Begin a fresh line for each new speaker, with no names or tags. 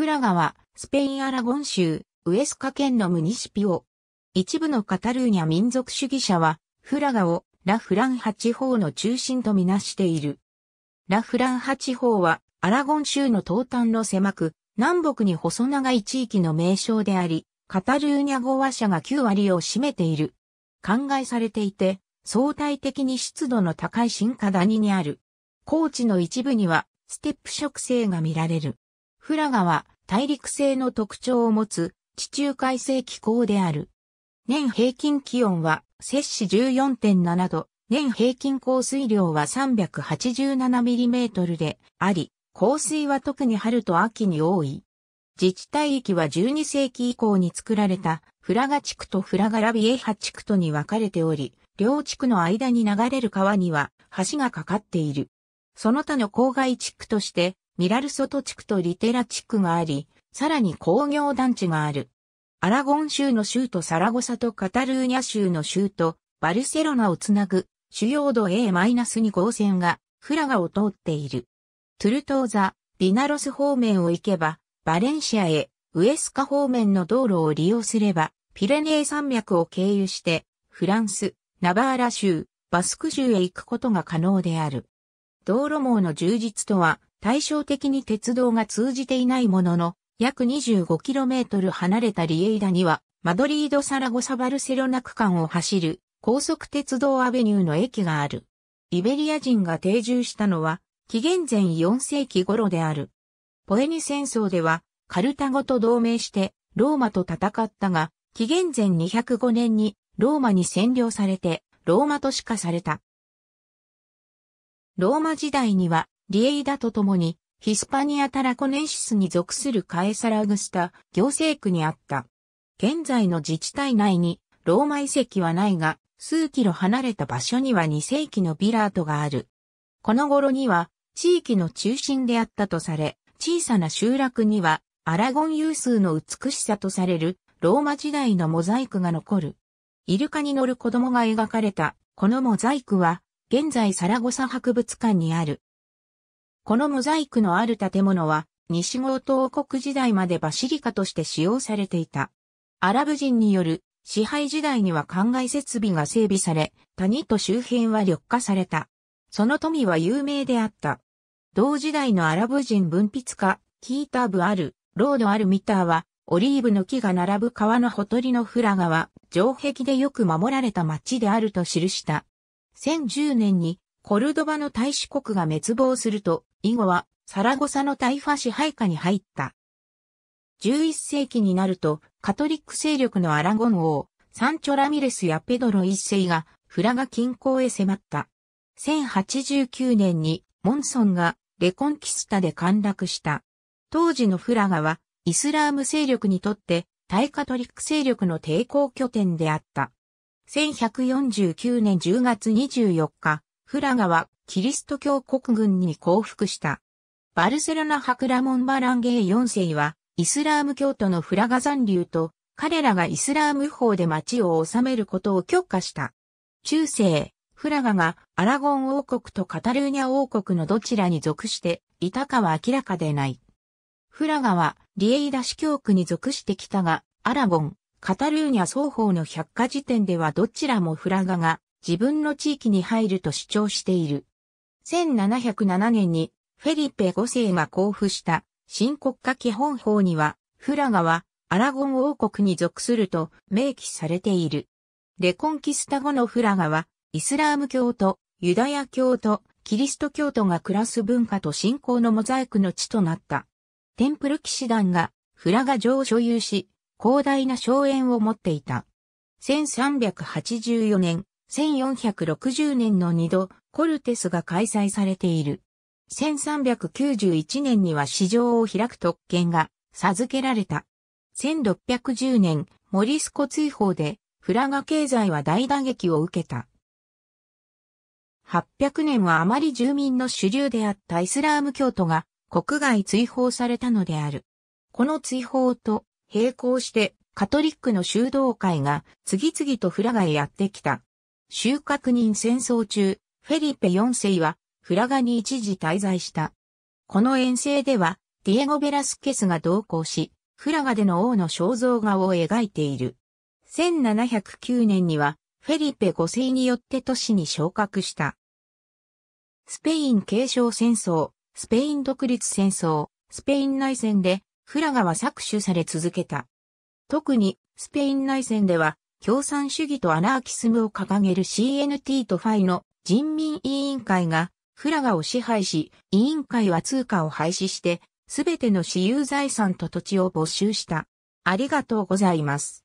フラガは、スペイン・アラゴン州、ウエスカ県のムニシピオ。一部のカタルーニャ民族主義者は、フラガをラ・フランハ地方の中心とみなしている。ラ・フランハ地方は、アラゴン州の東端の狭く、南北に細長い地域の名称であり、カタルーニャ語話者が9割を占めている。考えされていて、相対的に湿度の高い新カダニにある。高地の一部には、ステップ植生が見られる。フラガは大陸性の特徴を持つ地中海性気候である。年平均気温は摂氏14.7度、年平均降水量は 387mm であり、降水は特に春と秋に多い。自治体域は12世紀以降に作られたフラガ地区とフラガラビエハ地区とに分かれており、両地区の間に流れる川には橋がかかっている。その他の郊外地区としてミラルソト地区とリテラ地区があり、さらに工業団地がある。アラゴン州の州とサラゴサとカタルーニャ州の州とバルセロナをつなぐ主要度 A-2 号線がフラガを通っている。トゥルトーザ、ディナロス方面を行けばバレンシアへウエスカ方面の道路を利用すればピレネー山脈を経由してフランス、ナバーラ州、バスク州へ行くことが可能である。道路網の充実とは対照的に鉄道が通じていないものの、約 25km 離れたリエイダには、マドリード・サラゴサ・バルセロナ区間を走る高速鉄道アベニューの駅がある。イベリア人が定住したのは、紀元前4世紀頃である。ポエニ戦争では、カルタゴと同盟してローマと戦ったが、紀元前205年にローマに占領されて、ローマ都市化された。ローマ時代にはリエイダと共に、ヒスパニア・タラコネンシスに属するカエサラグスタ行政区にあった。現在の自治体内にローマ遺跡はないが、数キロ離れた場所には2世紀のビラートがある。この頃には地域の中心であったとされ、小さな集落にはアラゴン有数の美しさとされるローマ時代のモザイクが残る。イルカに乗る子供が描かれたこのモザイクは現在サラゴサ博物館にある。このモザイクのある建物は、西豪東国時代までバシリカとして使用されていた。アラブ人による支配時代には灌漑設備が整備され、谷と周辺は緑化された。その富は有名であった。同時代のアラブ人文筆家、キーターブアル、ロードアルミターは、オリーブの木が並ぶ川のほとりのフラ川、城壁でよく守られた町であると記した。1010年にコルドバの大使国が滅亡すると、以後はサラゴサの大ファ支配下に入った。11世紀になると、カトリック勢力のアラゴン王、サンチョラミレスやペドロ一世が、フラガ近郊へ迫った。1089年に、モンソンが、レコンキスタで陥落した。当時のフラガは、イスラーム勢力にとって、大カトリック勢力の抵抗拠点であった。1149年10月24日、フラガはキリスト教国軍に降伏した。バルセロナハクラモン・バランゲイ4世は、イスラーム教徒のフラガ残留と、彼らがイスラーム法で町を治めることを許可した。中世、フラガがアラゴン王国とカタルーニャ王国のどちらに属していたかは明らかでない。フラガはリエイダ司教区に属してきたが、アラゴン、カタルーニャ双方の百科事典ではどちらもフラガが自分の地域に入ると主張している。1707年にフェリペ5世が交付した新国家基本法には、フラガはアラゴン王国に属すると明記されている。レコンキスタ後のフラガは、イスラーム教徒、ユダヤ教徒、キリスト教徒が暮らす文化と信仰のモザイクの地となった。テンプル騎士団がフラガ城を所有し、広大な荘園を持っていた。1384年、1460年の2度、コルテスが開催されている。1391年には市場を開く特権が授けられた。1610年、モリスコ追放で、フラガ経済は大打撃を受けた。800年はあまり住民の主流であったイスラーム教徒が国外追放されたのである。この追放と並行してカトリックの修道会が次々とフラガへやってきた。収穫人戦争中、フェリペ4世はフラガに一時滞在した。この遠征では、ディエゴ・ベラスケスが同行し、フラガでの王の肖像画を描いている。1709年には、フェリペ5世によって都市に昇格した。スペイン継承戦争、スペイン独立戦争、スペイン内戦で、フラガは搾取され続けた。特に、スペイン内戦では、共産主義とアナーキスムを掲げる CNT とファイの人民委員会がフラガを支配し、委員会は通貨を廃止して、すべての私有財産と土地を没収した。ありがとうございます。